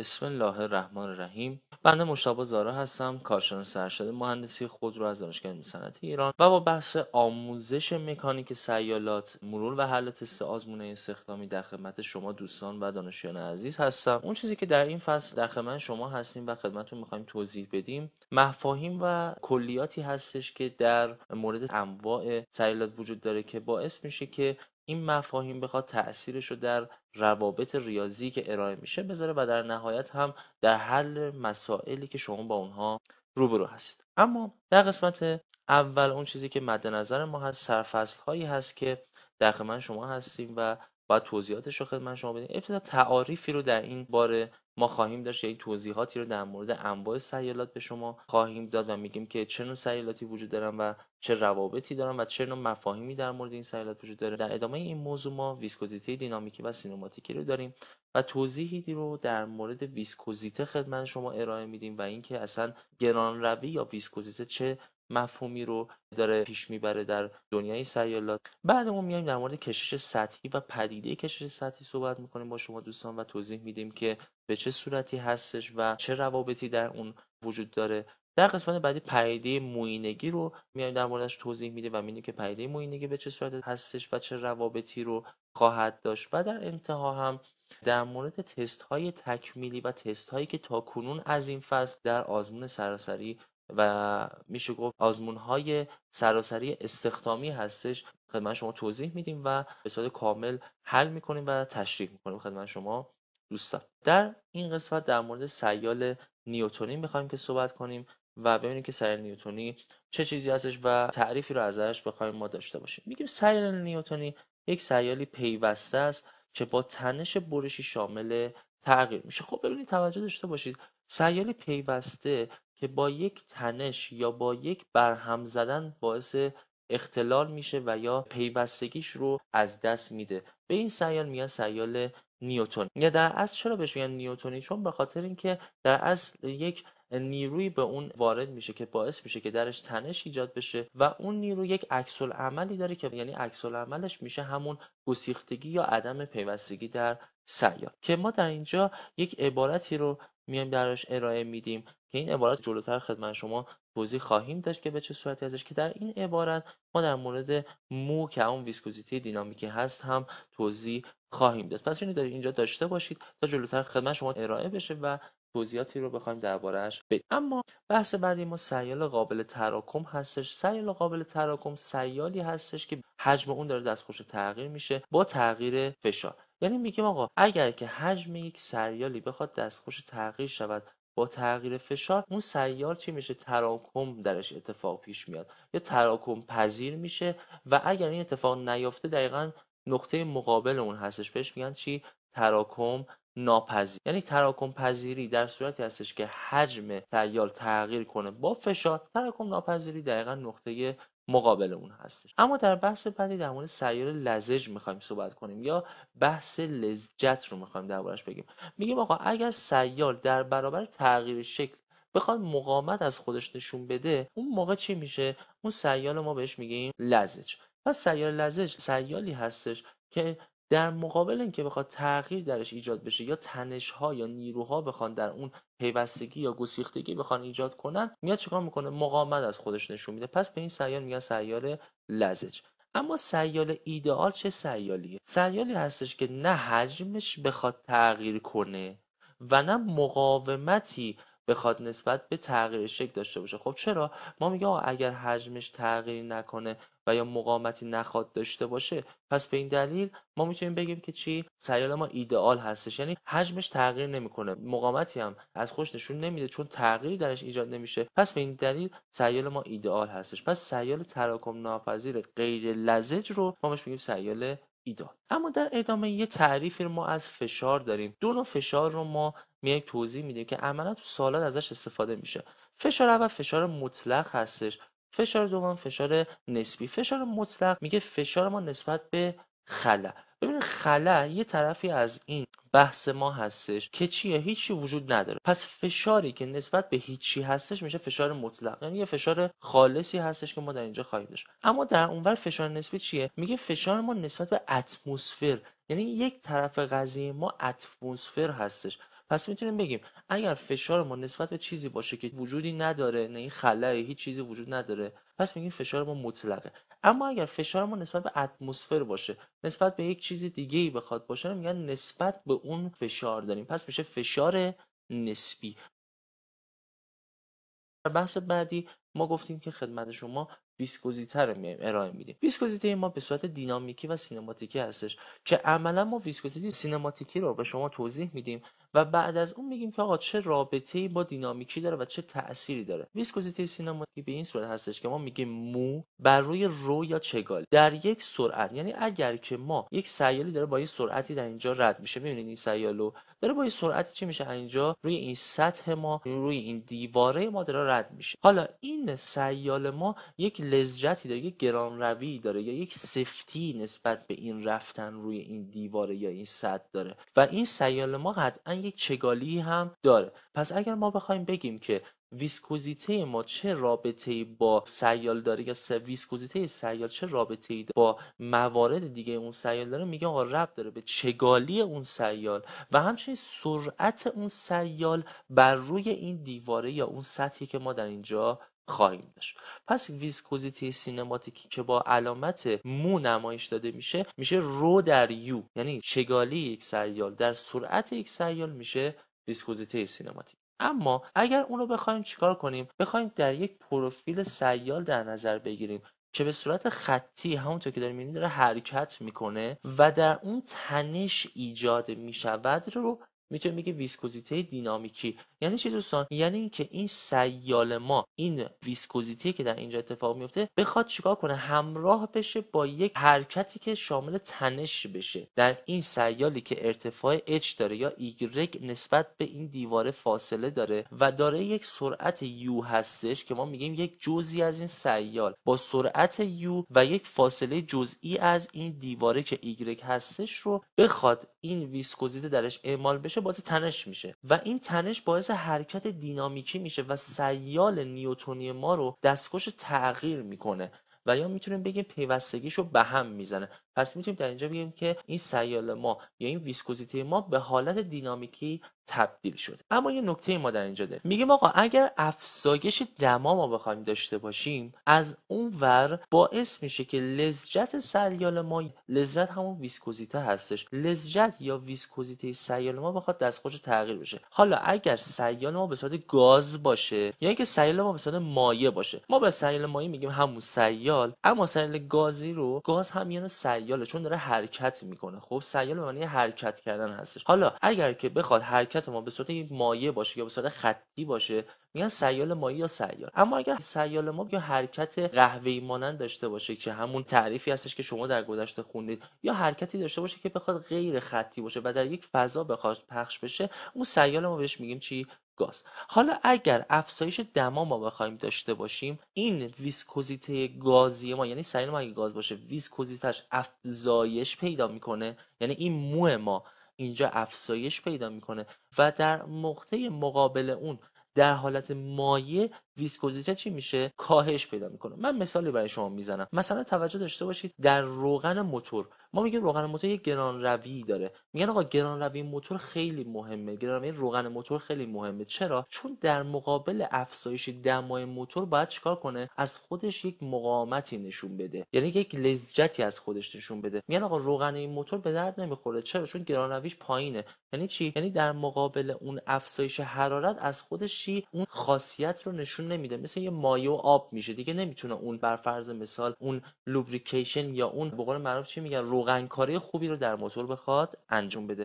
بسم الله الرحمن الرحیم بنده مشتبه زارا هستم کارشناس ارشد مهندسی خود رو از دانشگاه علمی ایران و با بحث آموزش مکانیک سیالات مرور و حل تست آزمونه استخدامی در خدمت شما دوستان و دانشجویان عزیز هستم اون چیزی که در این فصل در خدمت شما هستیم و خدمتتون میخوایم توضیح بدیم مفاهیم و کلیاتی هستش که در مورد انواع سیالات وجود داره که باعث میشه که این مفاهیم بخواد تأثیرش رو در روابط ریاضی که ارائه میشه بذاره و در نهایت هم در حل مسائلی که شما با اونها روبرو هستید اما در قسمت اول اون چیزی که مد نظر ما هست سرفصل هایی هست که دقیقا شما هستیم و باید توضیحاتش رو خدمت شما بدیم ابتدا تعاریفی رو در این باره ما خواهیم داشت یک توضیحاتی رو در مورد انواع سیالات به شما خواهیم داد و میگیم که چه نوع سیالاتی وجود دارن و چه روابطی دارن و چه نوع مفاهیمی در مورد این سیالات وجود داره در ادامه این موضوع ما ویسکوزیته دینامیکی و سینماتیکی رو داریم و توضیحی رو در مورد ویسکوزیته خدمت شما ارائه میدیم و اینکه اصلا گرانروی یا ویسکوزیته چه مفهومی رو داره پیش میبره در دنیای سیالات بعد ما میایم در مورد کشش سطحی و پدیده کشش سطحی صحبت میکنیم با شما دوستان و توضیح میدیم که به چه صورتی هستش و چه روابطی در اون وجود داره در قسمت بعدی پدیده موینگی رو میایم در موردش توضیح میده و میدیم که پدیده موینگی به چه صورت هستش و چه روابطی رو خواهد داشت و در انتها هم در مورد تست های تکمیلی و تست هایی که تا کنون از این فصل در آزمون سراسری و میشه گفت آزمون های سراسری استخدامی هستش خدمت شما توضیح میدیم و به صورت کامل حل میکنیم و تشریح میکنیم خدمت شما دوستان در این قسمت در مورد سیال نیوتونی میخوایم که صحبت کنیم و ببینیم که سیال نیوتونی چه چیزی هستش و تعریفی رو ازش بخوایم ما داشته باشیم میگیم سیال نیوتونی یک سیالی پیوسته است که با تنش برشی شامل تغییر میشه خب ببینید توجه داشته باشید سیال پیوسته که با یک تنش یا با یک برهم زدن باعث اختلال میشه و یا پیوستگیش رو از دست میده به این سیال میگن سیال نیوتونی یا در اصل چرا بهش میگن نیوتونی چون به خاطر اینکه در اصل یک نیروی به اون وارد میشه که باعث میشه که درش تنش ایجاد بشه و اون نیرو یک عکس عملی داره که یعنی عکس عملش میشه همون گسیختگی یا عدم پیوستگی در سیار که ما در اینجا یک عبارتی رو میایم درش ارائه میدیم که این عبارت جلوتر خدمت شما توضیح خواهیم داشت که به چه صورتی ازش که در این عبارت ما در مورد مو که اون ویسکوزیتی دینامیکی هست هم توضیح خواهیم داد پس یعنی اینو اینجا داشته باشید تا جلوتر خدمت شما ارائه بشه و توضیحاتی رو بخوایم دربارهش بدیم اما بحث بعدی ما سیال قابل تراکم هستش سیال قابل تراکم سیالی هستش که حجم اون داره دستخوش تغییر میشه با تغییر فشار یعنی میگیم آقا اگر که حجم یک سیالی بخواد دستخوش تغییر شود با تغییر فشار اون سیال چی میشه تراکم درش اتفاق پیش میاد یا تراکم پذیر میشه و اگر این اتفاق نیافته دقیقا نقطه مقابل اون هستش بهش میگن چی تراکم ناپذیر یعنی تراکم پذیری در صورتی هستش که حجم سیال تغییر کنه با فشار تراکم ناپذیری دقیقا نقطه مقابل اون هستش اما در بحث بعدی در مورد سیار لزج میخوایم صحبت کنیم یا بحث لزجت رو میخوایم دربارش بگیم میگیم آقا اگر سیال در برابر تغییر شکل بخواد مقاومت از خودش نشون بده اون موقع چی میشه اون سیال ما بهش میگیم لزج پس سیال لزج سیالی هستش که در مقابل اینکه بخواد تغییر درش ایجاد بشه یا تنش ها یا نیروها بخوان در اون پیوستگی یا گسیختگی بخوان ایجاد کنن میاد چیکار میکنه مقاومت از خودش نشون میده پس به این سیال میگن سیال لزج اما سیال ایدئال چه سیالیه سیالی هستش که نه حجمش بخواد تغییر کنه و نه مقاومتی بخواد نسبت به تغییر شکل داشته باشه خب چرا ما میگه اگر حجمش تغییری نکنه و یا مقامتی نخواد داشته باشه پس به این دلیل ما میتونیم بگیم که چی سیال ما ایدئال هستش یعنی حجمش تغییر نمیکنه مقامتی هم از خوش نشون نمیده چون تغییری درش ایجاد نمیشه پس به این دلیل سیال ما ایدئال هستش پس سیال تراکم ناپذیر غیر لزج رو ما میگیم سیال ایدئال اما در ادامه یه تعریفی رو ما از فشار داریم دو نوع فشار رو ما میایم توضیح میدیم که عملا تو سالات ازش استفاده میشه فشار اول فشار مطلق هستش فشار دوم فشار نسبی فشار مطلق میگه فشار ما نسبت به خلا ببینید خلا یه طرفی از این بحث ما هستش که چیه هیچی وجود نداره پس فشاری که نسبت به هیچی هستش میشه فشار مطلق یعنی یه فشار خالصی هستش که ما در اینجا خواهیم داشت اما در اونور فشار نسبی چیه میگه فشار ما نسبت به اتمسفر یعنی یک طرف قضیه ما اتمسفر هستش پس میتونیم بگیم اگر فشار ما نسبت به چیزی باشه که وجودی نداره نه این خلاه هیچ چیزی وجود نداره پس میگیم فشار ما مطلقه اما اگر فشار ما نسبت به اتمسفر باشه نسبت به یک چیز دیگه ای بخواد باشه میگن نسبت به اون فشار داریم پس میشه فشار نسبی در بحث بعدی ما گفتیم که خدمت شما ویسکوزیته رو ارائه میدیم ویسکوزیته ما به صورت دینامیکی و سینماتیکی هستش که عملا ما ویسکوزیته سینماتیکی رو به شما توضیح میدیم و بعد از اون میگیم که آقا چه ای با دینامیکی داره و چه تأثیری داره ویسکوزیتی سینماتیک به این صورت هستش که ما میگیم مو بر روی رو یا چگال در یک سرعت یعنی اگر که ما یک سیالی داره با یک سرعتی در اینجا رد میشه میبینید این سیالو داره با یه سرعتی چه میشه اینجا روی این سطح ما روی این دیواره ما داره رد میشه حالا این سیال ما یک لزجتی داره یک گرانروی داره یا یک سفتی نسبت به این رفتن روی این دیواره یا این سطح داره و این سیال ما یک چگالی هم داره پس اگر ما بخوایم بگیم که ویسکوزیته ما چه رابطه با سیال داره یا ویسکوزیته سیال چه رابطه با موارد دیگه اون سیال داره میگه آقا رب داره به چگالی اون سیال و همچنین سرعت اون سیال بر روی این دیواره یا اون سطحی که ما در اینجا خواهیم داشت پس ویسکوزیتی سینماتیکی که با علامت مو نمایش داده میشه میشه رو در یو یعنی چگالی یک سریال در سرعت یک سیال میشه ویسکوزیتی سینماتیک اما اگر اون رو بخوایم چیکار کنیم بخوایم در یک پروفیل سیال در نظر بگیریم که به صورت خطی همونطور که داریم میبینید داره حرکت میکنه و در اون تنش ایجاد میشود رو میتونیم میگه ویسکوزیته دینامیکی یعنی چی دوستان یعنی اینکه این سیال ما این ویسکوزیته که در اینجا اتفاق میفته بخواد چیکار کنه همراه بشه با یک حرکتی که شامل تنش بشه در این سیالی که ارتفاع h داره یا y نسبت به این دیواره فاصله داره و داره یک سرعت u هستش که ما میگیم یک جزئی از این سیال با سرعت u و یک فاصله جزئی از این دیواره که ایگرگ هستش رو بخواد این ویسکوزیت درش اعمال بشه باعث تنش میشه و این تنش باعث حرکت دینامیکی میشه و سیال نیوتونی ما رو دستخوش تغییر میکنه و یا میتونیم بگیم پیوستگیش رو به هم میزنه پس میتونیم در اینجا بگیم که این سیال ما یا این ویسکوزیته ما به حالت دینامیکی تبدیل شده اما یه نکته ما در اینجا داریم میگیم آقا اگر افزایش دما ما بخوایم داشته باشیم از اون ور باعث میشه که لذت سیال ما لذت همون ویسکوزیته هستش لذت یا ویسکوزیته سیال ما بخواد دست خوش تغییر بشه حالا اگر سیال ما به صورت گاز باشه یا یعنی اینکه سیال ما به صورت مایع باشه ما به سیال مایع میگیم همون سیال اما سیال گازی رو گاز هم یعنی سیاله چون داره حرکت میکنه خب سیال به معنی حرکت کردن هستش حالا اگر که بخواد حرکت ما به صورت مایه باشه یا به صورت خطی باشه میگن سیال مایه یا سیال اما اگر سیال ما یا حرکت قهوه‌ای مانند داشته باشه که همون تعریفی هستش که شما در گذشته خوندید یا حرکتی داشته باشه که بخواد غیر خطی باشه و در یک فضا بخواد پخش بشه اون سیال ما بهش میگیم چی گاز حالا اگر افزایش دما ما بخوایم داشته باشیم این ویسکوزیته گازی ما یعنی سرین ما اگه گاز باشه ویسکوزیتش افزایش پیدا میکنه یعنی این مو ما اینجا افزایش پیدا میکنه و در نقطه مقابل اون در حالت مایع ویسکوزیته چی میشه کاهش پیدا میکنه من مثالی برای شما میزنم مثلا توجه داشته باشید در روغن موتور ما میگیم روغن موتور یک گران روی داره میگن آقا گران روی موتور خیلی مهمه گران روی روغن موتور خیلی مهمه چرا چون در مقابل افزایش دمای موتور باید چیکار کنه از خودش یک مقاومتی نشون بده یعنی یک لذتی از خودش نشون بده میگن آقا روغن این موتور به درد نمیخوره چرا چون گران رویش پایینه یعنی چی یعنی در مقابل اون افزایش حرارت از خودش چی اون خاصیت رو نشون نمیده مثل یه مایع و آب میشه دیگه نمیتونه اون بر فرض مثال اون لوبریکیشن یا اون به قول معروف چی میگن کاری خوبی رو در موتور بخواد انجام بده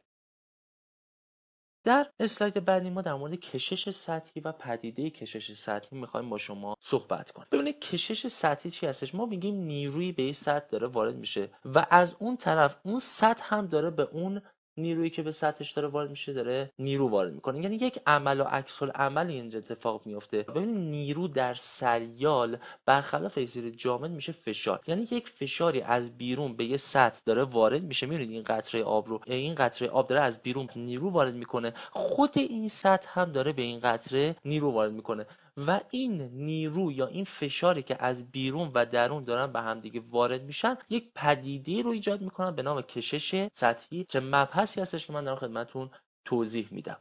در اسلاید بعدی ما در مورد کشش سطحی و پدیده کشش سطحی میخوایم با شما صحبت کنیم ببینید کشش سطحی چی هستش ما میگیم نیرویی به این سطح داره وارد میشه و از اون طرف اون سطح هم داره به اون نیرویی که به سطحش داره وارد میشه داره نیرو وارد میکنه یعنی یک عمل و عکس عمل اینجا اتفاق میفته ببین نیرو در سریال برخلاف زیر جامد میشه فشار یعنی یک فشاری از بیرون به یه سطح داره وارد میشه میبینید این قطره آب رو این قطره آب داره از بیرون نیرو وارد میکنه خود این سطح هم داره به این قطره نیرو وارد میکنه و این نیرو یا این فشاری که از بیرون و درون دارن به همدیگه وارد میشن یک پدیده رو ایجاد میکنن به نام کشش سطحی که مبحثی هستش که من در خدمتتون توضیح میدم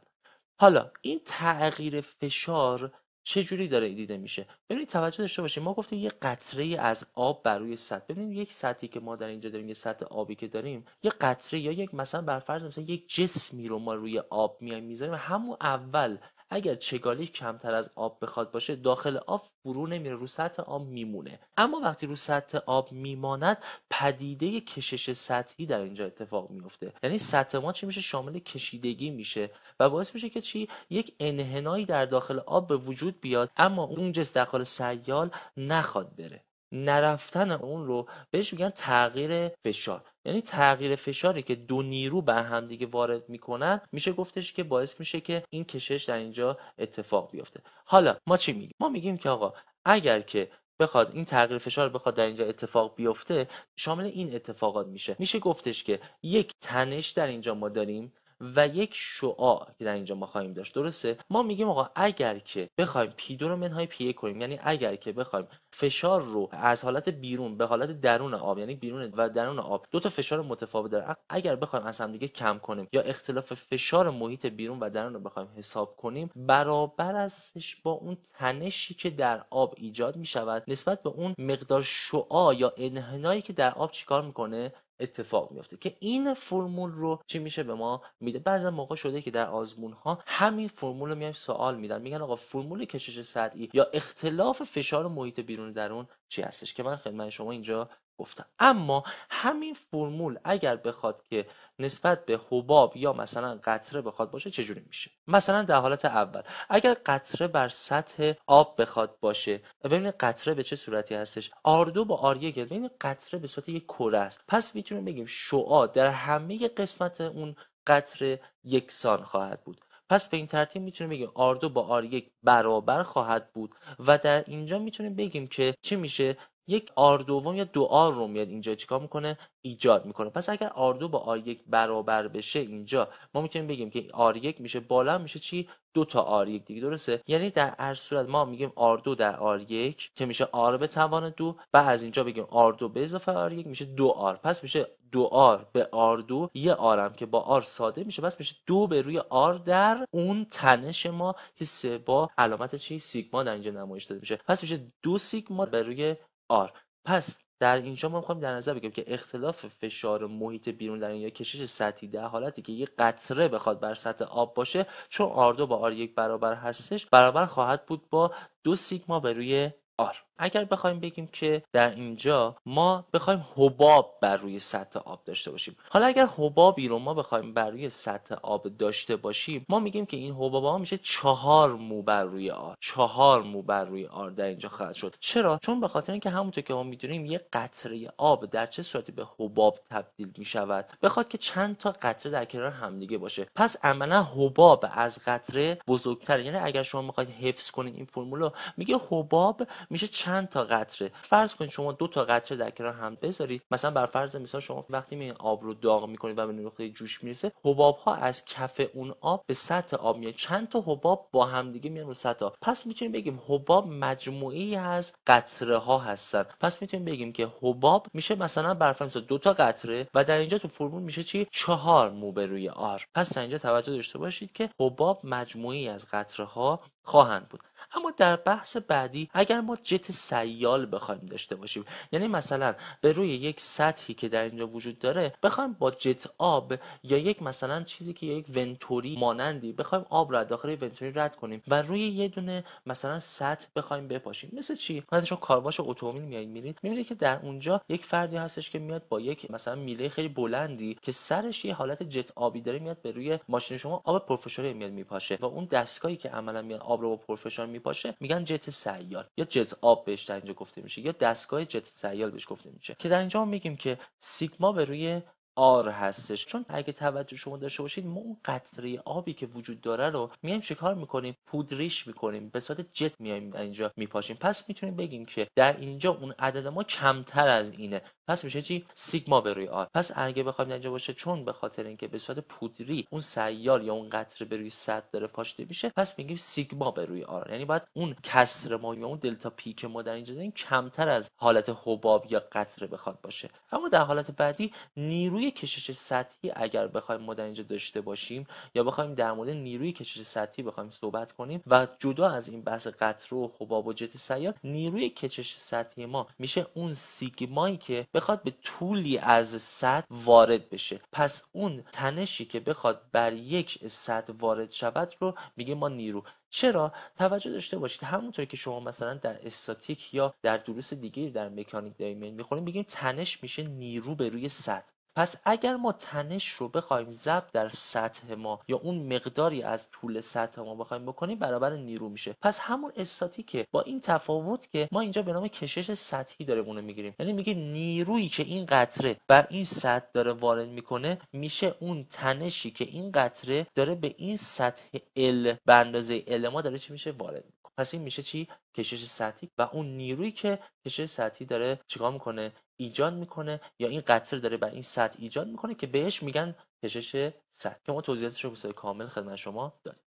حالا این تغییر فشار چه جوری داره دیده میشه ببینید توجه داشته باشید ما گفتیم یه قطره از آب بر روی سطح ببینید یک سطحی که ما در اینجا داریم یه سطح آبی که داریم یه قطره یا یک مثلا بر فرض مثلا یک جسمی رو ما روی آب میایم میذاریم همون اول اگر چگالیش کمتر از آب بخواد باشه داخل آب فرو نمیره رو سطح آب میمونه اما وقتی رو سطح آب میماند پدیده کشش سطحی در اینجا اتفاق میفته یعنی سطح ما چی میشه شامل کشیدگی میشه و باعث میشه که چی یک انحنایی در داخل آب به وجود بیاد اما اون جس داخل سیال نخواد بره نرفتن اون رو بهش میگن تغییر فشار یعنی تغییر فشاری که دو نیرو به هم دیگه وارد میکنن میشه گفتش که باعث میشه که این کشش در اینجا اتفاق بیفته حالا ما چی میگیم ما میگیم که آقا اگر که بخواد این تغییر فشار بخواد در اینجا اتفاق بیفته شامل این اتفاقات میشه میشه گفتش که یک تنش در اینجا ما داریم و یک شعاع که در اینجا ما خواهیم داشت درسته ما میگیم آقا اگر که بخوایم پی دو رو منهای پی کنیم یعنی اگر که بخوایم فشار رو از حالت بیرون به حالت درون آب یعنی بیرون و درون آب دو تا فشار متفاوت داره اگر بخوایم از هم دیگه کم کنیم یا اختلاف فشار محیط بیرون و درون رو بخوایم حساب کنیم برابر ازش با اون تنشی که در آب ایجاد می شود نسبت به اون مقدار شعاع یا انحنایی که در آب چیکار میکنه اتفاق میفته که این فرمول رو چی میشه به ما میده بعضا موقع شده که در آزمون ها همین فرمول رو میایم سوال میدن میگن آقا فرمول کشش سطحی یا اختلاف فشار محیط بیرون درون چی هستش که من خدمت شما اینجا گفتم اما همین فرمول اگر بخواد که نسبت به حباب یا مثلا قطره بخواد باشه چجوری میشه مثلا در حالت اول اگر قطره بر سطح آب بخواد باشه ببینید قطره به چه صورتی هستش آردو با R1 ببینید قطره به صورت یک کره است پس میتونیم بگیم شعاع در همه قسمت اون قطره یکسان خواهد بود پس به این ترتیب میتونیم بگیم R2 با R1 برابر خواهد بود و در اینجا میتونیم بگیم که چی میشه یک آر دوم یا دو آر رو میاد اینجا چیکار میکنه ایجاد میکنه پس اگر آر دو با آر یک برابر بشه اینجا ما میتونیم بگیم که آر یک میشه بالا میشه چی دو تا آر یک دیگه درسته یعنی در هر صورت ما میگیم آر دو در آر یک که میشه آر به توان دو و از اینجا بگیم آر دو به اضافه آر یک میشه دو آر پس میشه دو آر به آر دو یه آرم که با آر ساده میشه پس میشه دو به روی آر در اون تنش ما که سه با علامت چی سیگما در اینجا نمایش داده میشه پس میشه دو سیگما به روی آر پس در اینجا ما میخوایم در نظر بگیریم که اختلاف فشار محیط بیرون در یا کشش سطحی در حالتی که یک قطره بخواد بر سطح آب باشه چون آر دو با آر یک برابر هستش برابر خواهد بود با دو سیگما به روی آر اگر بخوایم بگیم که در اینجا ما بخوایم حباب بر روی سطح آب داشته باشیم حالا اگر حبابی رو ما بخوایم بر روی سطح آب داشته باشیم ما میگیم که این حباب ها میشه چهار مو بر روی آر چهار مو بر روی آر در اینجا خواهد شد چرا چون به خاطر اینکه همونطور که ما میدونیم یه قطره آب در چه صورتی به حباب تبدیل میشود بخواد که چند تا قطره در کنار همدیگه باشه پس عملا حباب از قطره بزرگتر یعنی اگر شما میخواید حفظ کنید این فرمول رو میگه حباب میشه چند تا قطره فرض کنید شما دو تا قطره در کنار هم بذارید مثلا بر فرض مثال شما وقتی می آب رو داغ میکنید و به نقطه جوش میرسه حباب ها از کف اون آب به سطح آب میاد چند تا حباب با همدیگه میان رو سطح آب پس میتونیم بگیم حباب مجموعی از قطره ها هستن پس میتونیم بگیم که حباب میشه مثلا بر فرض دو تا قطره و در اینجا تو فرمول میشه چی چهار مو روی آر پس اینجا توجه داشته باشید که حباب مجموعی از قطره ها خواهند بود اما در بحث بعدی اگر ما جت سیال بخوایم داشته باشیم یعنی مثلا به روی یک سطحی که در اینجا وجود داره بخوایم با جت آب یا یک مثلا چیزی که یک ونتوری مانندی بخوایم آب را داخل ونتوری رد کنیم و روی یه دونه مثلا سطح بخوایم بپاشیم مثل چی مثلا شما کارواش اتومبیل میایید میرید میبینید که در اونجا یک فردی هستش که میاد با یک مثلا میله خیلی بلندی که سرش یه حالت جت آبی داره میاد به روی ماشین شما آب پرفشاری میاد میپاشه و اون دستگاهی که عملا میاد آب رو با پرفشار باشه میگن جت سیال یا جت آب بهش در اینجا گفته میشه یا دستگاه جت سیال بهش گفته میشه که در اینجا ما میگیم که سیگما به روی آر هستش چون اگه توجه شما داشته باشید ما اون قطره آبی که وجود داره رو میایم چیکار میکنیم پودریش میکنیم به صورت جت میایم اینجا میپاشیم پس میتونیم بگیم که در اینجا اون عدد ما کمتر از اینه پس میشه چی سیگما به روی آر پس اگه بخوایم اینجا باشه چون به خاطر اینکه به صورت پودری اون سیال یا اون قطره به روی صد داره پاشیده میشه پس میگیم سیگما به روی آر یعنی باید اون کسر ما یا اون دلتا پی که ما در اینجا داریم کمتر از حالت حباب یا قطره بخواد باشه اما در حالت بعدی نیروی کشش سطحی اگر بخوایم ما در اینجا داشته باشیم یا بخوایم در مورد نیروی کشش سطحی بخوایم صحبت کنیم و جدا از این بحث قطره و حباب خب و جت سیار نیروی کشش سطحی ما میشه اون سیگمایی که بخواد به طولی از سطح وارد بشه پس اون تنشی که بخواد بر یک سطح وارد شود رو میگه ما نیرو چرا توجه داشته باشید همونطور که شما مثلا در استاتیک یا در دروس دیگه در مکانیک داریم میخوریم بگیم تنش میشه نیرو به روی سطح پس اگر ما تنش رو بخوایم ضرب در سطح ما یا اون مقداری از طول سطح ما بخوایم بکنیم برابر نیرو میشه پس همون استاتیکه با این تفاوت که ما اینجا به نام کشش سطحی داریم اونو میگیریم یعنی میگه نیرویی که این قطره بر این سطح داره وارد میکنه میشه اون تنشی که این قطره داره به این سطح ال به اندازه ال ما داره چی میشه وارد میکنه پس این میشه چی کشش سطحی و اون نیرویی که کشش سطحی داره چیکار میکنه ایجاد میکنه یا این قطر داره بر این سطح ایجاد میکنه که بهش میگن کشش سطح که ما توضیحاتش رو به کامل خدمت شما داریم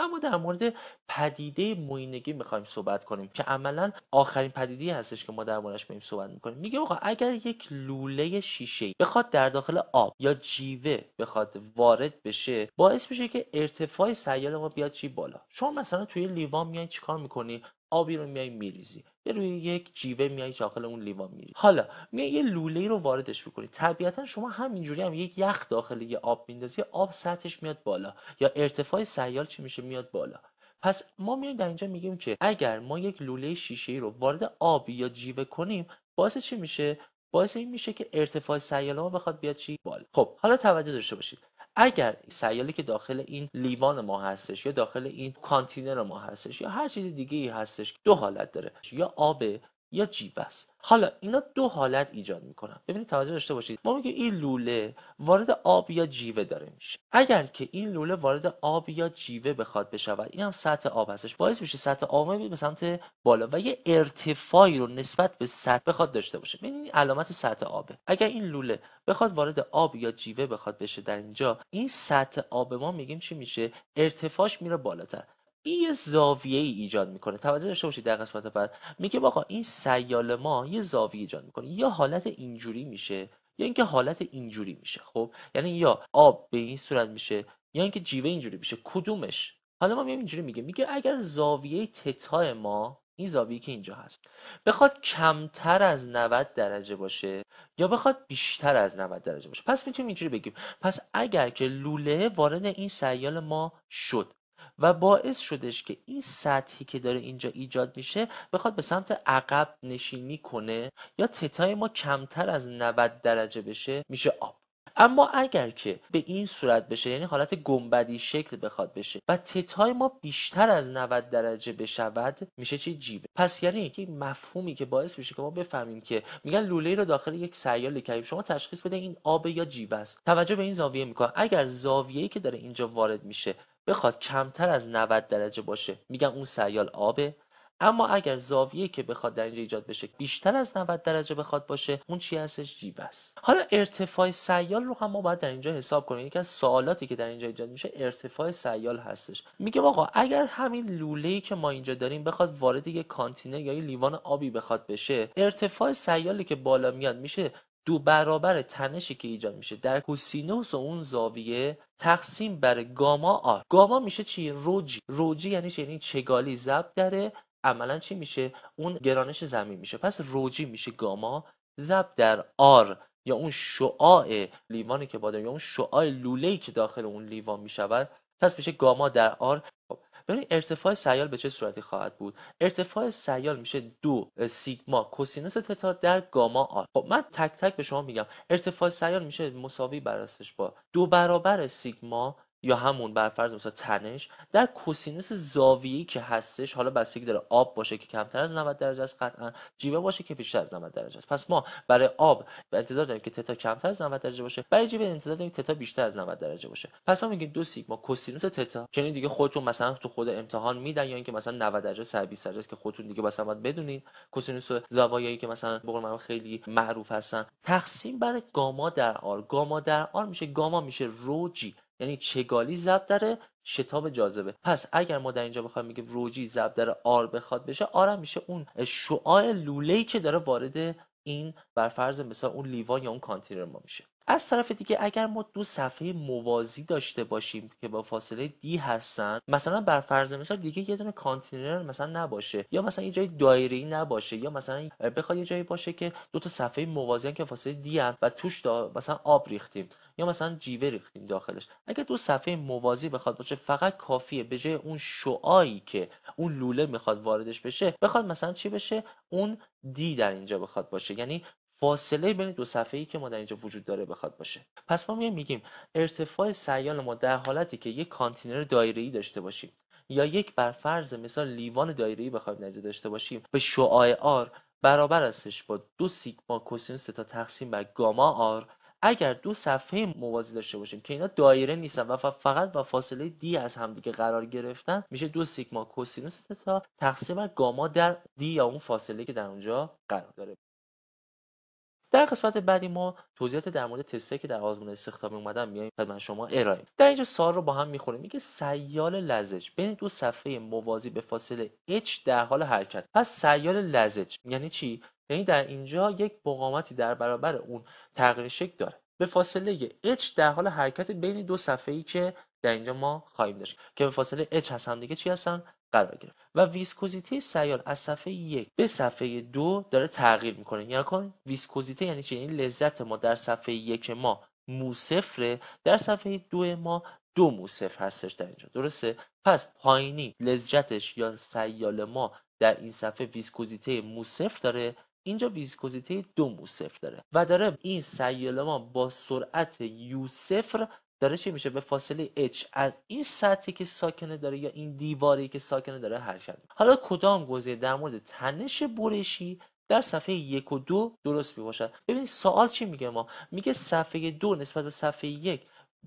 اما در مورد پدیده موینگی میخوایم صحبت کنیم که عملا آخرین پدیده هستش که ما در موردش بریم صحبت میکنیم میگه آقا اگر یک لوله شیشه بخواد در داخل آب یا جیوه بخواد وارد بشه باعث میشه که ارتفاع سیال ما بیاد چی بالا شما مثلا توی لیوان میای چیکار میکنی آبی رو میای میریزی یه روی یک جیوه میای داخل اون لیوان میری حالا میای یه لوله رو واردش بکنی طبیعتا شما همینجوری هم یک یخ داخل یه آب میندازی آب سطحش میاد بالا یا ارتفاع سیال چی میشه میاد بالا پس ما میایم در اینجا میگیم که اگر ما یک لوله شیشه ای رو وارد آب یا جیوه کنیم باعث چی میشه باعث این میشه که ارتفاع سیال ما بخواد بیاد چی بالا خب حالا توجه داشته باشید اگر سیالی که داخل این لیوان ما هستش یا داخل این کانتینر ما هستش یا هر چیز دیگه ای هستش دو حالت داره یا آب یا جیوه است حالا اینا دو حالت ایجاد میکنن ببینید توجه داشته باشید ما میگیم این لوله وارد آب یا جیوه داره میشه اگر که این لوله وارد آب یا جیوه بخواد بشود این هم سطح آب هستش باعث میشه سطح آب به سمت بالا و یه ارتفاعی رو نسبت به سطح بخواد داشته باشه ببینید این علامت سطح آبه اگر این لوله بخواد وارد آب یا جیوه بخواد بشه در اینجا این سطح آب ما میگیم چی میشه ارتفاعش میره بالاتر این یه زاویه ای ایجاد میکنه توجه داشته باشید در قسمت بعد میگه باقا این سیال ما یه زاویه ایجاد میکنه یا حالت اینجوری میشه یا اینکه حالت اینجوری میشه خب یعنی یا آب به این صورت میشه یا اینکه جیوه اینجوری میشه کدومش حالا ما میایم اینجوری میگه میگه اگر زاویه تتا ما این زاویه که اینجا هست بخواد کمتر از 90 درجه باشه یا بخواد بیشتر از 90 درجه باشه پس میتونیم اینجوری بگیم پس اگر که لوله وارد این سیال ما شد و باعث شدش که این سطحی که داره اینجا ایجاد میشه بخواد به سمت عقب نشینی کنه یا تتای ما کمتر از 90 درجه بشه میشه آب اما اگر که به این صورت بشه یعنی حالت گمبدی شکل بخواد بشه و تتای ما بیشتر از 90 درجه بشود میشه چی جیبه پس یعنی یکی مفهومی که باعث میشه که ما بفهمیم که میگن لوله رو داخل یک سیال کردیم شما تشخیص بده این آب یا جیب است توجه به این زاویه میکنه اگر زاویه‌ای که داره اینجا وارد میشه بخواد کمتر از 90 درجه باشه میگم اون سیال آبه اما اگر زاویه که بخواد در اینجا ایجاد بشه بیشتر از 90 درجه بخواد باشه اون چی هستش جیب است حالا ارتفاع سیال رو هم ما باید در اینجا حساب کنیم یکی از سوالاتی که در اینجا ایجاد میشه ارتفاع سیال هستش میگم آقا اگر همین لوله که ما اینجا داریم بخواد وارد یک کانتینر یا یه لیوان آبی بخواد بشه ارتفاع سیالی که بالا میاد میشه دو برابر تنشی که ایجاد میشه در کوسینوس و اون زاویه تقسیم بر گاما آر گاما میشه چی روجی روجی یعنی چی یعنی چگالی زب داره عملا چی میشه اون گرانش زمین میشه پس روجی میشه گاما زب در آر یا اون شعاع لیوانی که بادم یا اون شعاع لوله‌ای که داخل اون لیوان میشود پس میشه گاما در آر ببین ارتفاع سیال به چه صورتی خواهد بود ارتفاع سیال میشه دو سیگما کوسینوس تتا در گاما آر خب من تک تک به شما میگم ارتفاع سیال میشه مساوی برستش با دو برابر سیگما یا همون بر فرض مثلا تنش در کوسینوس زاویه‌ای که هستش حالا بستگی داره آب باشه که کمتر از 90 درجه است قطعا جیوه باشه که بیشتر از 90 درجه است پس ما برای آب انتظار داریم که تتا کمتر از 90 درجه باشه برای جیوه انتظار داریم تتا بیشتر از 90 درجه باشه پس ما میگیم دو سیگما کوسینوس تتا که یعنی دیگه خودتون مثلا تو خود امتحان میدن یا اینکه مثلا 90 درجه سر 20 درجه است که خودتون دیگه مثلا باید بدونید کوسینوس زاویه‌ای که مثلا به قول خیلی معروف هستن تقسیم بر گاما در آر گاما در آر میشه گاما میشه رو جی یعنی چگالی ضرب در شتاب جاذبه پس اگر ما در اینجا بخوایم بگیم روجی ضرب داره آر بخواد بشه آر هم میشه اون شعاع لوله‌ای که داره وارد این بر فرض مثال اون لیوان یا اون کانتینر ما میشه از طرف دیگه اگر ما دو صفحه موازی داشته باشیم که با فاصله دی هستن مثلا بر فرض مثال دیگه یه دونه کانتینر مثلا نباشه یا مثلا یه جای ای نباشه یا مثلا بخواد یه جایی باشه که دو تا صفحه موازی که فاصله دی هن و توش دا مثلا آب ریختیم یا مثلا جیوه ریختیم داخلش اگر دو صفحه موازی بخواد باشه فقط کافیه به جای اون شعایی که اون لوله میخواد واردش بشه بخواد مثلا چی بشه اون دی در اینجا بخواد باشه یعنی فاصله بین دو صفحه‌ای که ما در اینجا وجود داره بخواد باشه پس ما میایم میگیم ارتفاع سیال ما در حالتی که یک کانتینر دایره‌ای داشته باشیم یا یک بر فرض مثال لیوان دایره‌ای بخوایم نجا داشته باشیم به شعاع آر برابر استش با دو سیگما کوسینوس تا تقسیم بر گاما آر اگر دو صفحه موازی داشته باشیم که اینا دایره نیستن و فقط با فاصله دی از همدیگه قرار گرفتن میشه دو سیگما کوسینوس تا تقسیم بر گاما در دی یا اون فاصله که در اونجا قرار داره در قسمت بعدی ما توضیحات در مورد تستی که در آزمون استخدام اومدن میایم خدمت شما ارائه در اینجا سال رو با هم میخونیم میگه سیال لزج بین دو صفحه موازی به فاصله h در حال حرکت پس سیال لزج یعنی چی یعنی در اینجا یک مقاومتی در برابر اون تغییر شکل داره به فاصله h در حال حرکت بین دو صفحه ای که در اینجا ما خواهیم داشت که به فاصله h هستن هم دیگه چی هستن قرار گرفت و ویسکوزیته سیال از صفحه یک به صفحه دو داره تغییر میکنه یعنی کن ویسکوزیته یعنی چی یعنی لذت ما در صفحه یک ما مو در صفحه دو ما دو مو صفر هستش در اینجا درسته پس پایینی لذتش یا سیال ما در این صفحه ویسکوزیته مو داره اینجا ویسکوزیته دو مو داره و داره این ما با سرعت یو صفر داره چی میشه به فاصله h از این سطحی که ساکنه داره یا این دیواری که ساکنه داره حرکت حالا کدام گزینه در مورد تنش برشی در صفحه یک و دو درست می باشد ببینید سوال چی میگه ما میگه صفحه دو نسبت به صفحه یک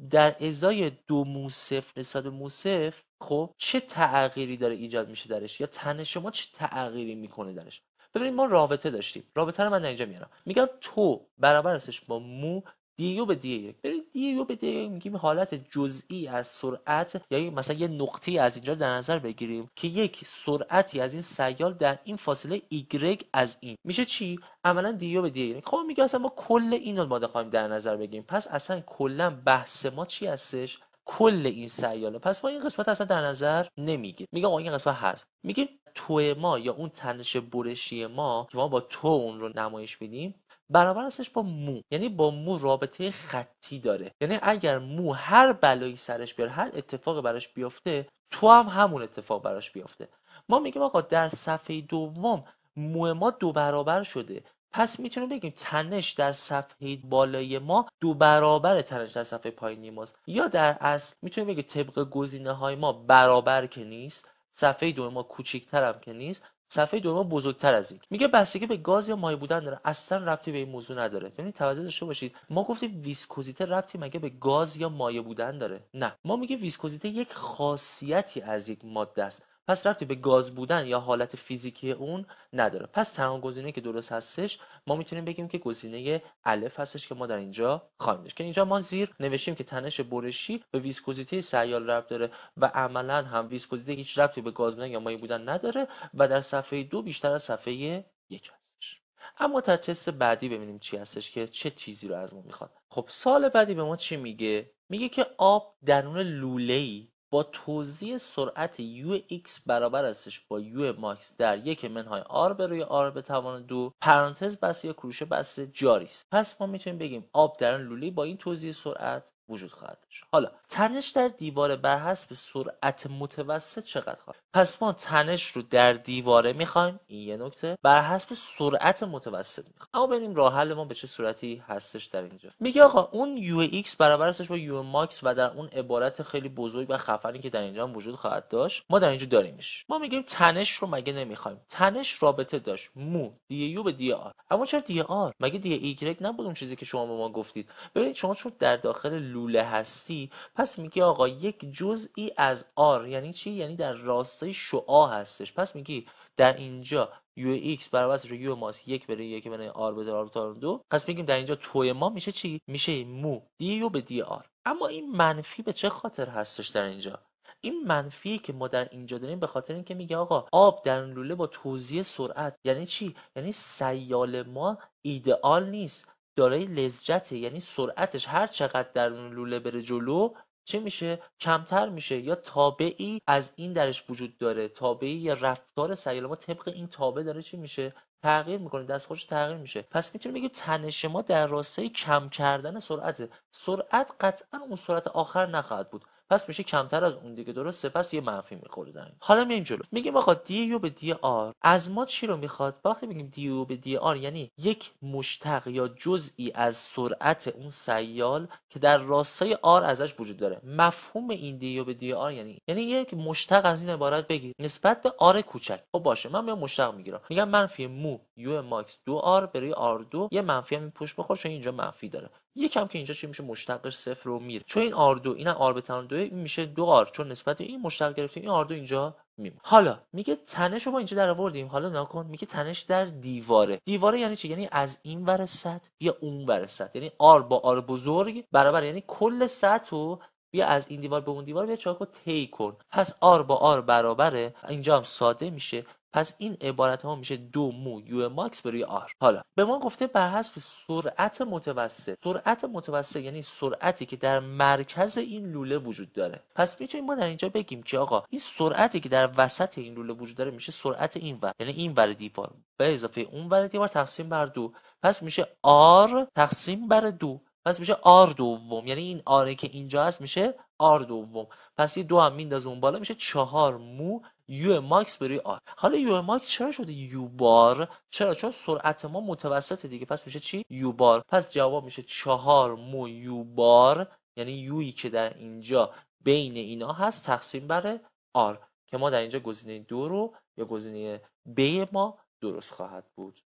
در ازای دو موسف نسبت به موسف خب چه تغییری داره ایجاد میشه درش یا تنش شما چه تغییری میکنه درش ببینید ما رابطه داشتیم رابطه رو من اینجا میارم میگم تو برابر هستش با مو دیو به دی یک دیو به دی یک میگیم حالت جزئی از سرعت یا یعنی مثلا یه نقطه از اینجا در نظر بگیریم که یک سرعتی از این سیال در این فاصله ایگرگ از این میشه چی عملا دیو به دی یک خب میگه اصلا ما کل این رو ماده خواهیم در نظر بگیریم پس اصلا کلا بحث ما چی هستش کل این سیاله پس ما این قسمت اصلا در نظر نمیگیریم میگم این قسمت هست میگیم تو ما یا اون تنش برشی ما که ما با تو اون رو نمایش بدیم برابر هستش با مو یعنی با مو رابطه خطی داره یعنی اگر مو هر بلایی سرش بیاره هر اتفاق براش بیفته تو هم همون اتفاق براش بیفته ما میگیم آقا در صفحه دوم مو ما دو برابر شده پس میتونیم بگیم تنش در صفحه بالای ما دو برابر تنش در صفحه پایینی ماست یا در اصل میتونیم بگیم طبق گزینه های ما برابر که نیست صفحه دوم ما کوچیک‌تر هم که نیست صفحه دوم ما بزرگتر از این میگه بستگی به گاز یا مایع بودن داره اصلا ربطی به این موضوع نداره یعنی توجه داشته باشید ما گفتیم ویسکوزیته ربطی مگه به گاز یا مایع بودن داره نه ما میگه ویسکوزیته یک خاصیتی از یک ماده است پس رفتی به گاز بودن یا حالت فیزیکی اون نداره پس تنها گزینه که درست هستش ما میتونیم بگیم که گزینه الف هستش که ما در اینجا خواهیم داشت که اینجا ما زیر نوشیم که تنش برشی به ویسکوزیته سیال ربط داره و عملا هم ویسکوزیته هیچ ربطی به گاز بودن یا مایع بودن نداره و در صفحه دو بیشتر از صفحه یک هستش اما تا تست بعدی ببینیم چی هستش که چه چیزی رو از ما میخواد خب سال بعدی به ما چی میگه میگه که آب درون لوله ای با توزیع سرعت UX برابر استش با یو ماکس در یک منهای آر به روی R به توان دو پرانتز بسته یا کروشه بسته جاری است پس ما میتونیم بگیم آب در لولی با این توزیع سرعت وجود خواهد داشت حالا تنش در دیوار بر حسب سرعت متوسط چقدر خواهد پس ما تنش رو در دیواره میخوایم این یه نکته بر حسب سرعت متوسط میخوایم اما ببینیم راه حل ما به چه صورتی هستش در اینجا میگه آقا اون یو ایکس برابر هستش با یو ماکس و در اون عبارت خیلی بزرگ و خفنی که در اینجا هم وجود خواهد داشت ما در اینجا داریمش ما میگیم تنش رو مگه نمیخوایم تنش رابطه داشت مو دی یو به دی آر اما چرا دی آر مگه دی ایگرگ نبود اون چیزی که شما به ما گفتید ببینید شما چون در داخل گلوله هستی پس میگی آقا یک جزئی از آر یعنی چی یعنی در راستای شعا هستش پس میگی در اینجا یو ایکس برابر یو ماس یک بره یک بره آر به آر دو پس میگیم در اینجا توی ما میشه چی میشه مو دی یو به دی آر اما این منفی به چه خاطر هستش در اینجا این منفی که ما در اینجا داریم به خاطر اینکه میگه آقا آب در لوله با توزیع سرعت یعنی چی یعنی سیال ما ایدئال نیست دارای لذجته یعنی سرعتش هر چقدر درون لوله بره جلو چه میشه کمتر میشه یا تابعی از این درش وجود داره تابعی یا رفتار سیال ما طبق این تابع داره چی میشه تغییر میکنه دستخوش تغییر میشه پس میتونیم بگیم تنش ما در راستای کم کردن سرعته سرعت قطعا اون سرعت آخر نخواهد بود پس میشه کمتر از اون دیگه درسته پس یه منفی میخوره حالا میایم جلو میگیم آقا دی یو به دی آر از ما چی رو میخواد وقتی میگیم دی یو به دی آر یعنی یک مشتق یا جزئی از سرعت اون سیال که در راستای آر ازش وجود داره مفهوم این دی یو به دی آر یعنی یعنی یک مشتق از این عبارت بگیر نسبت به آر کوچک خب باشه من میام مشتق میگیرم میگم منفی مو یو ماکس دو آر برای آر دو یه منفی هم پوش بخور چون اینجا منفی داره یکم که اینجا چی میشه مشتق صفر رو میره چون این آر دو اینم آر به دو این میشه دو آر چون نسبت این مشتق گرفته این آر دو اینجا میمون حالا میگه تنش رو با اینجا در آوردیم حالا نکن میگه تنش در دیواره دیواره یعنی چی یعنی از این ور سطح یا اون ور سطح یعنی آر با آر بزرگ برابر یعنی کل سطح رو بیا از این دیوار به اون دیوار بیا چاکو تی کن پس آر با آر برابره اینجا هم ساده میشه پس این عبارت ها میشه دو مو یو ماکس به روی آر حالا به ما گفته بر حسب سرعت متوسط سرعت متوسط یعنی سرعتی که در مرکز این لوله وجود داره پس میتونیم ما در اینجا بگیم که آقا این سرعتی که در وسط این لوله وجود داره میشه سرعت این ور یعنی این ور دیوار به اضافه اون ور دیوار تقسیم بر دو پس میشه آر تقسیم بر دو پس میشه آر دوم یعنی این آره که اینجا هست میشه آر دوم پس یه دو هم میندازه اون بالا میشه چهار مو یو ماکس روی آر حالا یو ماکس چرا شده یو بار چرا چون سرعت ما متوسطه دیگه پس میشه چی یو بار پس جواب میشه چهار مو یو بار یعنی یویی که در اینجا بین اینا هست تقسیم بر آر که ما در اینجا گزینه دو رو یا گزینه ب ما درست خواهد بود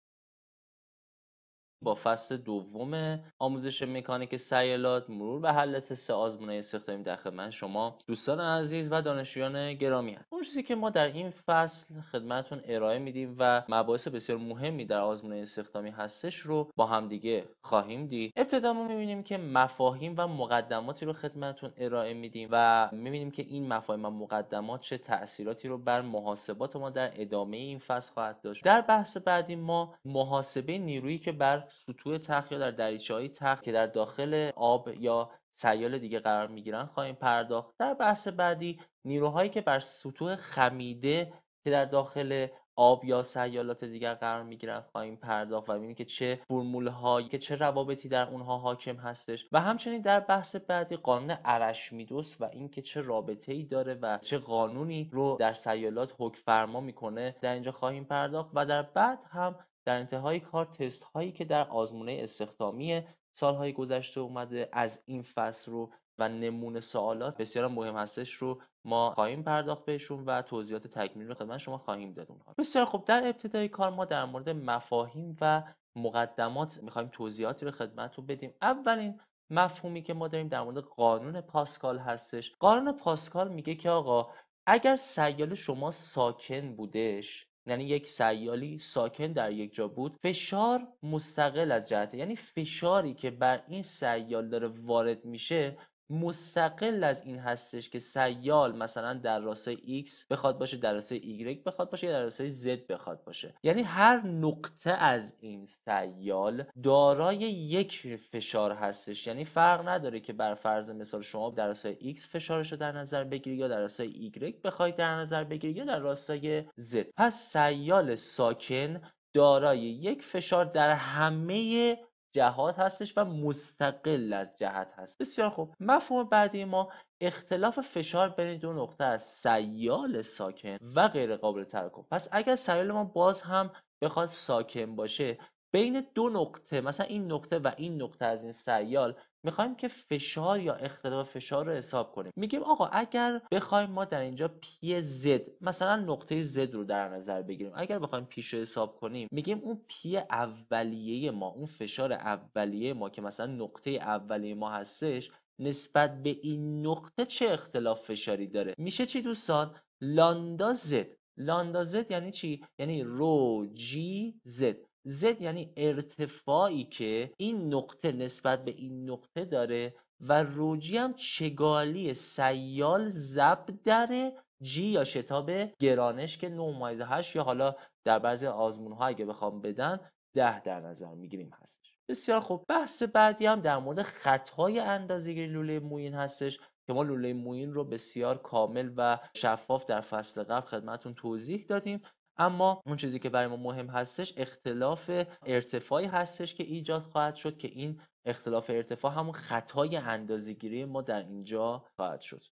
با فصل دوم آموزش مکانیک سیالات مرور به حل سه آزمونه استخدامی در خدمت شما دوستان عزیز و دانشجویان گرامی هست. اون چیزی که ما در این فصل خدمتون ارائه میدیم و مباحث بسیار مهمی در آزمون استخدامی هستش رو با همدیگه خواهیم دید ابتدا ما میبینیم که مفاهیم و مقدماتی رو خدمتون ارائه میدیم و میبینیم که این مفاهیم و مقدمات چه تاثیراتی رو بر محاسبات ما در ادامه این فصل خواهد داشت در بحث بعدی ما محاسبه نیرویی که بر سطوح تخت یا در دریچه های تخت که در داخل آب یا سیال دیگه قرار میگیرن خواهیم پرداخت در بحث بعدی نیروهایی که بر سطوح خمیده که در داخل آب یا سیالات دیگر قرار میگیرن خواهیم پرداخت و ببینیم که چه فرمول هایی که چه روابطی در اونها حاکم هستش و همچنین در بحث بعدی قانون ارشمیدس و اینکه چه رابطه ای داره و چه قانونی رو در سیالات حکم فرما میکنه در اینجا خواهیم پرداخت و در بعد هم در انتهای کار تست هایی که در آزمونه استخدامی سالهای گذشته اومده از این فصل رو و نمونه سوالات بسیار مهم هستش رو ما خواهیم پرداخت بهشون و توضیحات تکمیلی رو خدمت شما خواهیم داد بسیار خوب در ابتدای کار ما در مورد مفاهیم و مقدمات میخوایم توضیحاتی رو خدمتتون بدیم اولین مفهومی که ما داریم در مورد قانون پاسکال هستش قانون پاسکال میگه که آقا اگر سیال شما ساکن بودش یعنی یک سیالی ساکن در یک جا بود فشار مستقل از جهته یعنی فشاری که بر این سیال داره وارد میشه مستقل از این هستش که سیال مثلا در راستای X بخواد باشه در راستای Y بخواد باشه یا در راستای Z بخواد باشه یعنی هر نقطه از این سیال دارای یک فشار هستش یعنی فرق نداره که بر فرض مثال شما در راستای X فشارش رو در نظر بگیرید یا در راستای Y بخواید در نظر بگیرید یا در راستای Z پس سیال ساکن دارای یک فشار در همه جهات هستش و مستقل از جهت هست بسیار خوب مفهوم بعدی ما اختلاف فشار بین دو نقطه از سیال ساکن و غیر قابل تراکم پس اگر سیال ما باز هم بخواد ساکن باشه بین دو نقطه مثلا این نقطه و این نقطه از این سیال میخوایم که فشار یا اختلاف فشار رو حساب کنیم میگیم آقا اگر بخوایم ما در اینجا پی زد مثلا نقطه زد رو در نظر بگیریم اگر بخوایم پیش رو حساب کنیم میگیم اون پی اولیه ما اون فشار اولیه ما که مثلا نقطه اولیه ما هستش نسبت به این نقطه چه اختلاف فشاری داره میشه چی دوستان لاندا زد لاندا زد یعنی چی یعنی رو جی زد زد یعنی ارتفاعی که این نقطه نسبت به این نقطه داره و روجی هم چگالی سیال زب داره جی یا شتاب گرانش که 9 مایز 8 یا حالا در بعض آزمون ها اگه بخوام بدن 10 در نظر میگیریم هستش بسیار خوب بحث بعدی هم در مورد خطهای گیری لوله موین هستش که ما لوله موین رو بسیار کامل و شفاف در فصل قبل خدمتون توضیح دادیم اما اون چیزی که برای ما مهم هستش اختلاف ارتفاعی هستش که ایجاد خواهد شد که این اختلاف ارتفاع همون خطای اندازگیری ما در اینجا خواهد شد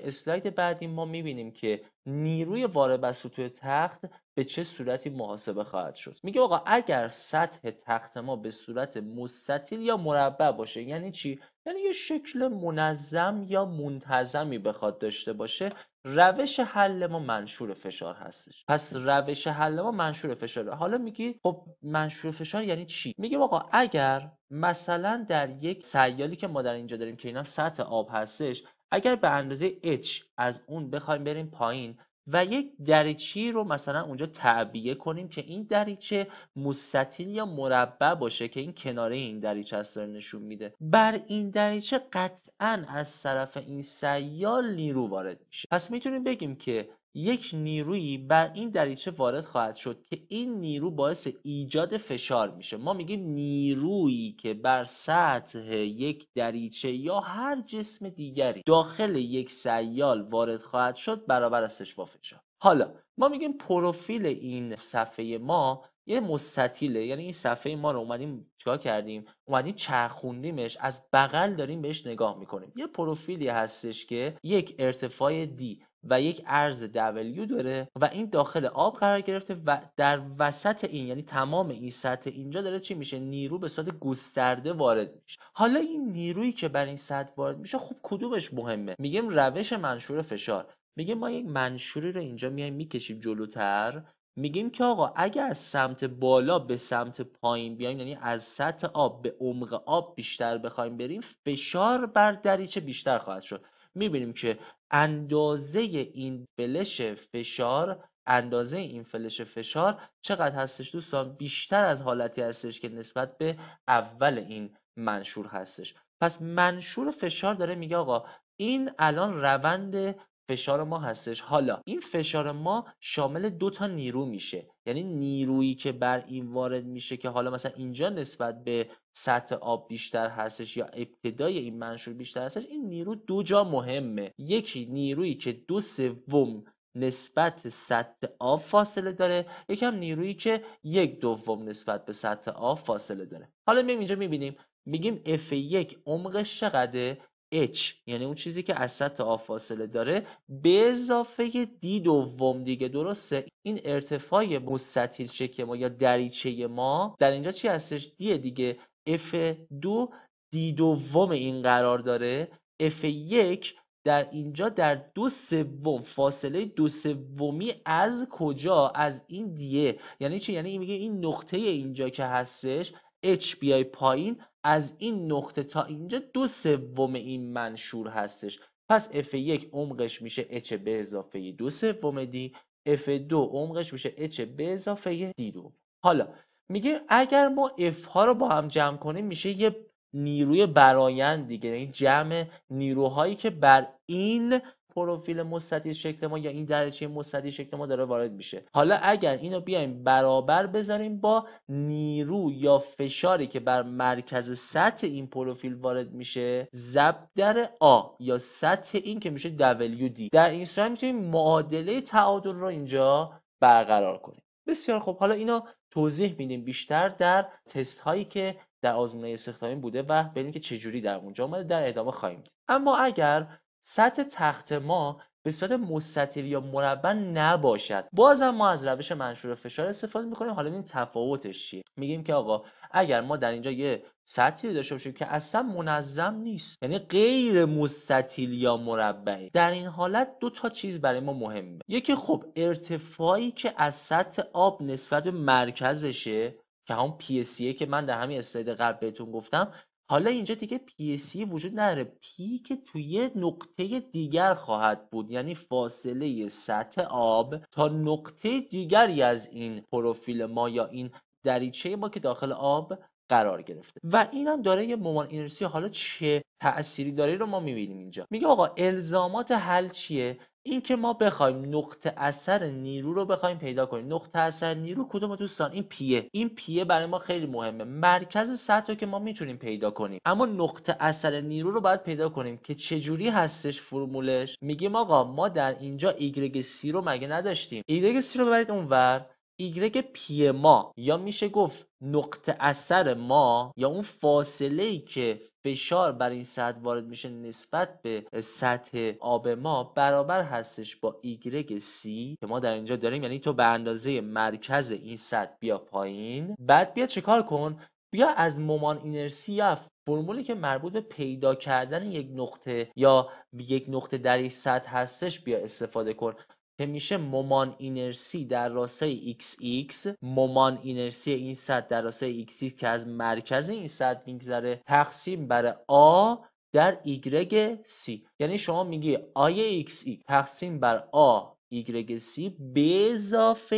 اسلاید بعدی ما میبینیم که نیروی وارد بر سطوح تخت به چه صورتی محاسبه خواهد شد میگه آقا اگر سطح تخت ما به صورت مستطیل یا مربع باشه یعنی چی یعنی یه شکل منظم یا منتظمی بخواد داشته باشه روش حل ما منشور فشار هستش پس روش حل ما منشور فشاره حالا میگی خب منشور فشار یعنی چی میگه آقا اگر مثلا در یک سیالی که ما در اینجا داریم که اینا سطح آب هستش اگر به اندازه H از اون بخوایم بریم پایین و یک دریچی رو مثلا اونجا تعبیه کنیم که این دریچه مستطیل یا مربع باشه که این کناره این دریچه است داره نشون میده بر این دریچه قطعا از طرف این سیال نیرو وارد میشه پس میتونیم بگیم که یک نیرویی بر این دریچه وارد خواهد شد که این نیرو باعث ایجاد فشار میشه ما میگیم نیرویی که بر سطح یک دریچه یا هر جسم دیگری داخل یک سیال وارد خواهد شد برابر استش با فشار حالا ما میگیم پروفیل این صفحه ما یه مستطیله یعنی این صفحه ما رو اومدیم چیکار کردیم اومدیم چرخوندیمش از بغل داریم بهش نگاه میکنیم یه پروفیلی هستش که یک ارتفاع دی و یک ارز W داره و این داخل آب قرار گرفته و در وسط این یعنی تمام این سطح اینجا داره چی میشه نیرو به صورت گسترده وارد میشه حالا این نیرویی که بر این سطح وارد میشه خب کدومش مهمه میگیم روش منشور فشار میگیم ما یک منشوری رو اینجا میایم میکشیم جلوتر میگیم که آقا اگر از سمت بالا به سمت پایین بیایم یعنی از سطح آب به عمق آب بیشتر بخوایم بریم فشار بر دریچه بیشتر خواهد شد میبینیم که اندازه این فلش فشار اندازه این فلش فشار چقدر هستش دوستان بیشتر از حالتی هستش که نسبت به اول این منشور هستش پس منشور فشار داره میگه آقا این الان روند فشار ما هستش حالا این فشار ما شامل دو تا نیرو میشه یعنی نیرویی که بر این وارد میشه که حالا مثلا اینجا نسبت به سطح آب بیشتر هستش یا ابتدای این منشور بیشتر هستش این نیرو دو جا مهمه یکی نیرویی که دو سوم نسبت سطح آب فاصله داره یکم نیرویی که یک دوم نسبت به سطح آب فاصله داره حالا میم اینجا میبینیم میگیم F1 عمقش چقدره H یعنی اون چیزی که از سطح آب فاصله داره به اضافه دی دوم دیگه درسته این ارتفاع مستطیل شکل ما یا دریچه ما در اینجا چی هستش دی دیگه F 2 دی دوم این قرار داره F 1 در اینجا در دو سوم فاصله دو سومی از کجا از این دیه یعنی چی یعنی میگه این نقطه اینجا که هستش H بیای پایین از این نقطه تا اینجا دو سوم این منشور هستش پس F1 عمقش میشه H به اضافه دو سوم دی F2 عمقش میشه H به اضافه دی دو حالا میگه اگر ما F ها رو با هم جمع کنیم میشه یه نیروی برایند دیگه یعنی جمع نیروهایی که بر این پروفیل مستطیل شکل ما یا این درجه مستطیل شکل ما داره وارد میشه حالا اگر اینو بیایم برابر بذاریم با نیرو یا فشاری که بر مرکز سطح این پروفیل وارد میشه زب در آ یا سطح این که میشه WD در این صورت میتونیم معادله تعادل رو اینجا برقرار کنیم بسیار خب حالا اینو توضیح میدیم بیشتر در تست هایی که در آزمون استخدامی بوده و ببینیم که چجوری در اونجا آمده در ادامه خواهیم دید اما اگر سطح تخت ما به صورت مستطیل یا مربع نباشد بازم ما از روش منشور فشار استفاده میکنیم حالا این تفاوتش چیه میگیم که آقا اگر ما در اینجا یه سطحی داشته باشیم که اصلا منظم نیست یعنی غیر مستطیل یا مربعی در این حالت دو تا چیز برای ما مهمه یکی خب ارتفاعی که از سطح آب نسبت به مرکزشه که همون PSA که من در همین استید قبل بهتون گفتم حالا اینجا دیگه پی سی وجود نداره پی که توی نقطه دیگر خواهد بود یعنی فاصله سطح آب تا نقطه دیگری از این پروفیل ما یا این دریچه ما که داخل آب قرار گرفته و اینم داره یه مومان اینرسی حالا چه تأثیری داره رو ما میبینیم اینجا میگه آقا الزامات حل چیه اینکه ما بخوایم نقطه اثر نیرو رو بخوایم پیدا کنیم نقطه اثر نیرو کدوم دوستان این پیه این پیه برای ما خیلی مهمه مرکز سطح رو که ما میتونیم پیدا کنیم اما نقطه اثر نیرو رو باید پیدا کنیم که چجوری هستش فرمولش میگیم آقا ما در اینجا ایگرگ سی رو مگه نداشتیم ایگرگ سی رو ببرید اونور ایگرگ پی ما یا میشه گفت نقطه اثر ما یا اون فاصله ای که فشار بر این سطح وارد میشه نسبت به سطح آب ما برابر هستش با ایگرگ سی که ما در اینجا داریم یعنی تو به اندازه مرکز این سطح بیا پایین بعد بیا چکار کن بیا از مومان اینرسی یا فرمولی که مربوط به پیدا کردن یک نقطه یا یک نقطه در یک سطح هستش بیا استفاده کن که میشه مومان اینرسی در راستای xx مومان اینرسی این سطح در راستای xx که از مرکز این سطح میگذره تقسیم بر آ در ایگرگ سی یعنی شما میگی آی xx تقسیم بر آ ایگرگ سی به اضافه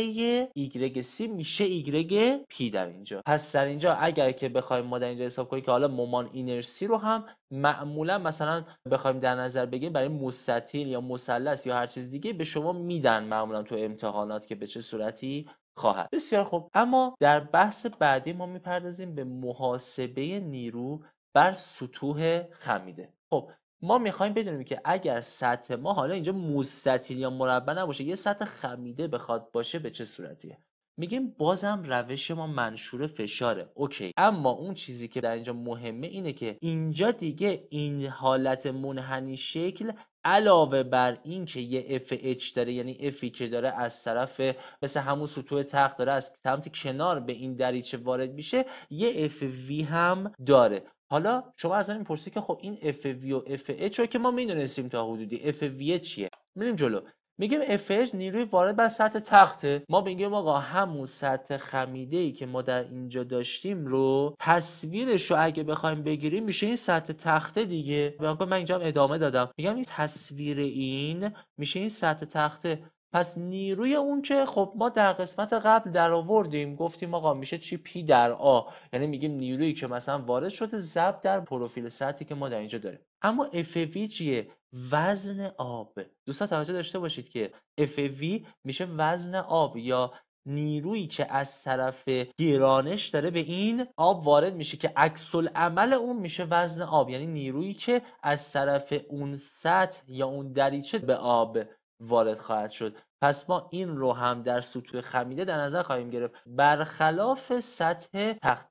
ایگرگ سی میشه ایگرگ پی در اینجا پس در اینجا اگر که بخوایم ما در اینجا حساب کنیم که حالا مومان اینرسی رو هم معمولا مثلا بخوایم در نظر بگیریم برای مستطیل یا مثلث یا هر چیز دیگه به شما میدن معمولا تو امتحانات که به چه صورتی خواهد بسیار خوب اما در بحث بعدی ما میپردازیم به محاسبه نیرو بر سطوح خمیده خب ما میخوایم بدونیم که اگر سطح ما حالا اینجا مستطیل یا مربع نباشه یه سطح خمیده بخواد باشه به چه صورتیه میگیم بازم روش ما منشور فشاره اوکی اما اون چیزی که در اینجا مهمه اینه که اینجا دیگه این حالت منحنی شکل علاوه بر این که یه FH داره یعنی افی که داره از طرف مثل همون سطوح تخت داره از سمت کنار به این دریچه وارد میشه یه FV هم داره حالا شما از این پرسید که خب این FV و FH رو که ما میدونستیم تا حدودی FV چیه میریم جلو میگیم FH نیروی وارد بر سطح تخته ما میگیم آقا همون سطح خمیده ای که ما در اینجا داشتیم رو تصویرش رو اگه بخوایم بگیریم میشه این سطح تخته دیگه و من اینجا هم ادامه دادم میگم این تصویر این میشه این سطح تخته پس نیروی اون که خب ما در قسمت قبل در آوردیم گفتیم آقا میشه چی پی در آ یعنی میگیم نیرویی که مثلا وارد شده زب در پروفیل سطحی که ما در اینجا داریم اما وی چیه وزن آب دوستان توجه داشته باشید که FV میشه وزن آب یا نیرویی که از طرف گرانش داره به این آب وارد میشه که عکس عمل اون میشه وزن آب یعنی نیرویی که از طرف اون سطح یا اون دریچه به آب وارد خواهد شد پس ما این رو هم در سطوح خمیده در نظر خواهیم گرفت برخلاف سطح تخت